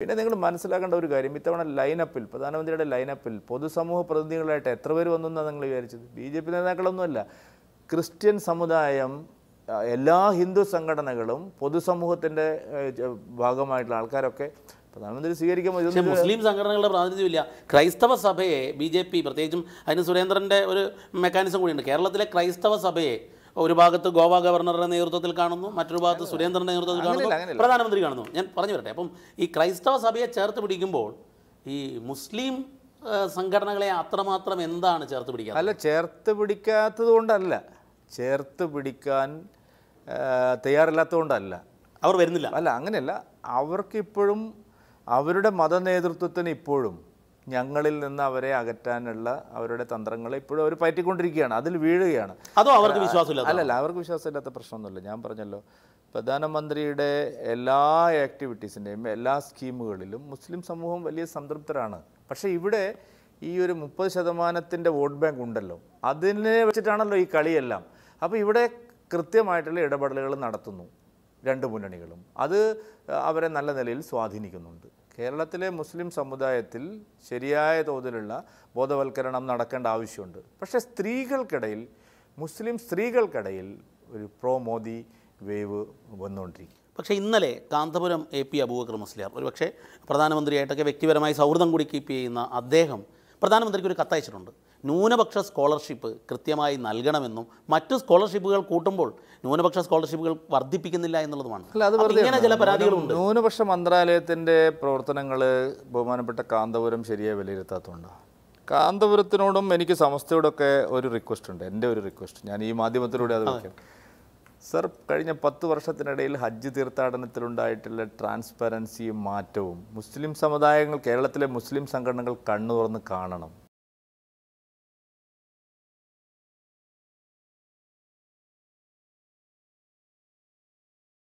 പിന്നെ നിങ്ങൾ മനസ്സിലാക്കേണ്ട ഒരു കാര്യം ഇത്തവണ ലൈനപ്പിൽ പ്രധാനമന്ത്രിയുടെ ലൈനപ്പിൽ പൊതുസമൂഹ പ്രതിനിധികളായിട്ട് എത്ര പേര് വന്നു എന്നാണ് നിങ്ങൾ വിചാരിച്ചത് ബി ജെ പി നേതാക്കളൊന്നുമല്ല ക്രിസ്ത്യൻ സമുദായം എല്ലാ ഹിന്ദു സംഘടനകളും പൊതുസമൂഹത്തിൻ്റെ ഭാഗമായിട്ടുള്ള ആൾക്കാരൊക്കെ പ്രധാനമന്ത്രി സ്വീകരിക്കാൻ മുസ്ലിം സംഘടനകളുടെ പ്രാതിനിധ്യമില്ല ക്രൈസ്തവ സഭയെ ബി ജെ പി പ്രത്യേകിച്ചും അതിന് സുരേന്ദ്രൻ്റെ ഒരു മെക്കാനിസം കൂടിയുണ്ട് കേരളത്തിലെ ക്രൈസ്തവ സഭയെ ഒരു ഭാഗത്ത് ഗോവ ഗവർണറുടെ നേതൃത്വത്തിൽ കാണുന്നു മറ്റൊരു ഭാഗത്ത് സുരേന്ദ്രന്റെ നേതൃത്വത്തിൽ കാണുന്നു പ്രധാനമന്ത്രി കാണുന്നു ഞാൻ പറഞ്ഞു വരട്ടെ അപ്പം ഈ ക്രൈസ്തവ സഭയെ ചേർത്ത് പിടിക്കുമ്പോൾ ഈ മുസ്ലിം സംഘടനകളെ അത്രമാത്രം എന്താണ് ചേർത്ത് പിടിക്കുക അല്ല ചേർത്ത് പിടിക്കാത്തത് കൊണ്ടല്ല ചേർത്ത് പിടിക്കാൻ കൊണ്ടല്ല അവർ വരുന്നില്ല അല്ല അങ്ങനെയല്ല അവർക്കിപ്പോഴും അവരുടെ മതനേതൃത്വത്തിന് ഇപ്പോഴും ഞങ്ങളിൽ നിന്ന് അവരെ അകറ്റാനുള്ള അവരുടെ തന്ത്രങ്ങൾ ഇപ്പോഴും അവർ പറ്റിക്കൊണ്ടിരിക്കുകയാണ് അതിൽ വീഴുകയാണ് അതോ അവർക്ക് വിശ്വാസമില്ല അല്ലല്ല അവർക്ക് വിശ്വാസമില്ലാത്ത പ്രശ്നമൊന്നുമില്ല ഞാൻ പറഞ്ഞല്ലോ പ്രധാനമന്ത്രിയുടെ എല്ലാ ആക്ടിവിറ്റീസിൻ്റെയും എല്ലാ സ്കീമുകളിലും മുസ്ലിം സമൂഹം വലിയ സംതൃപ്തരാണ് പക്ഷേ ഇവിടെ ഈ ഒരു മുപ്പത് ശതമാനത്തിൻ്റെ വോട്ട് ബാങ്ക് ഉണ്ടല്ലോ അതിനെ വെച്ചിട്ടാണല്ലോ ഈ കളിയെല്ലാം അപ്പോൾ ഇവിടെ കൃത്യമായിട്ടുള്ള ഇടപെടലുകൾ നടത്തുന്നു രണ്ട് മുന്നണികളും അത് അവരെ നല്ല നിലയിൽ സ്വാധീനിക്കുന്നുണ്ട് കേരളത്തിലെ മുസ്ലിം സമുദായത്തിൽ ശരിയായ തോതിലുള്ള ബോധവൽക്കരണം നടക്കേണ്ട ആവശ്യമുണ്ട് പക്ഷേ സ്ത്രീകൾക്കിടയിൽ മുസ്ലിം സ്ത്രീകൾക്കിടയിൽ ഒരു പ്രോ മോദി വേവ് വന്നുകൊണ്ടിരിക്കും പക്ഷേ ഇന്നലെ കാന്തപുരം എ പി അബൂബക്കർ മുസ്ലിയാർ ഒരു പക്ഷേ പ്രധാനമന്ത്രിയായിട്ടൊക്കെ വ്യക്തിപരമായി സൗഹൃദം കൂടി കീപ്പ് ചെയ്യുന്ന അദ്ദേഹം പ്രധാനമന്ത്രിക്ക് ഒരു കത്തയച്ചിട്ടുണ്ട് ന്യൂനപക്ഷ സ്കോളർഷിപ്പ് കൃത്യമായി നൽകണമെന്നും മറ്റ് സ്കോളർഷിപ്പുകൾ കൂട്ടുമ്പോൾ ന്യൂനപക്ഷ സ്കോളർഷിപ്പുകൾ വർദ്ധിപ്പിക്കുന്നില്ല എന്നുള്ളതുമാണ് ചില പരാതികളുണ്ട് ന്യൂനപക്ഷ മന്ത്രാലയത്തിൻ്റെ പ്രവർത്തനങ്ങൾ ബഹുമാനപ്പെട്ട കാന്തപുരം ശരിയായി വിലയിരുത്താത്തതുകൊണ്ടോ കാന്തപുരത്തിനോടും എനിക്ക് സമസ്തയോടൊക്കെ ഒരു റിക്വസ്റ്റ് ഉണ്ട് എൻ്റെ ഒരു റിക്വസ്റ്റ് ഞാൻ ഈ മാധ്യമത്തിലൂടെ അത് വയ്ക്കാം സർ കഴിഞ്ഞ പത്ത് വർഷത്തിനിടയിൽ ഹജ്ജ് തീർത്ഥാടനത്തിലുണ്ടായിട്ടുള്ള ട്രാൻസ്പെറൻസിയും മാറ്റവും മുസ്ലിം സമുദായങ്ങൾ കേരളത്തിലെ മുസ്ലിം സംഘടനകൾ കണ്ണു തുറന്ന് കാണണം